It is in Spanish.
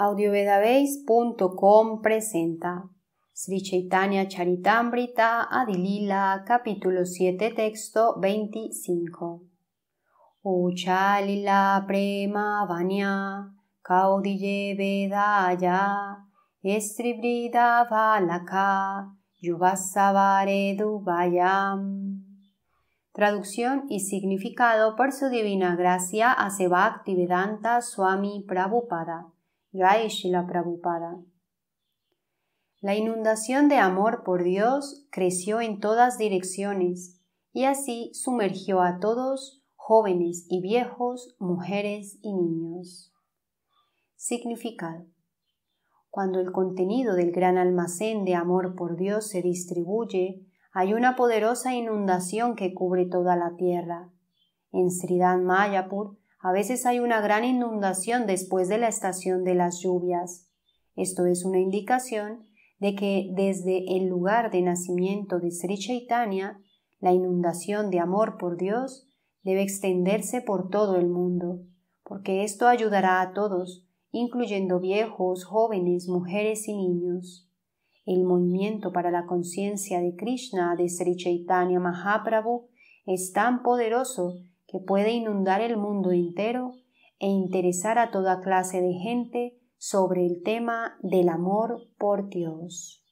audiovedabase.com presenta Sri Chaitanya Charitamrita Adilila capítulo 7 texto 25 Uchalila prema vanya kaudiye vedaya estribrida valaka yuvasavare Traducción y significado por su divina gracia a Sebhaktivedanta Swami Prabhupada la inundación de amor por Dios creció en todas direcciones y así sumergió a todos, jóvenes y viejos, mujeres y niños. Significado. Cuando el contenido del gran almacén de amor por Dios se distribuye, hay una poderosa inundación que cubre toda la tierra. En Sridhan Mayapur a veces hay una gran inundación después de la estación de las lluvias. Esto es una indicación de que desde el lugar de nacimiento de Sri Chaitanya, la inundación de amor por Dios debe extenderse por todo el mundo, porque esto ayudará a todos, incluyendo viejos, jóvenes, mujeres y niños. El movimiento para la conciencia de Krishna de Sri Chaitanya Mahaprabhu es tan poderoso que puede inundar el mundo entero e interesar a toda clase de gente sobre el tema del amor por Dios.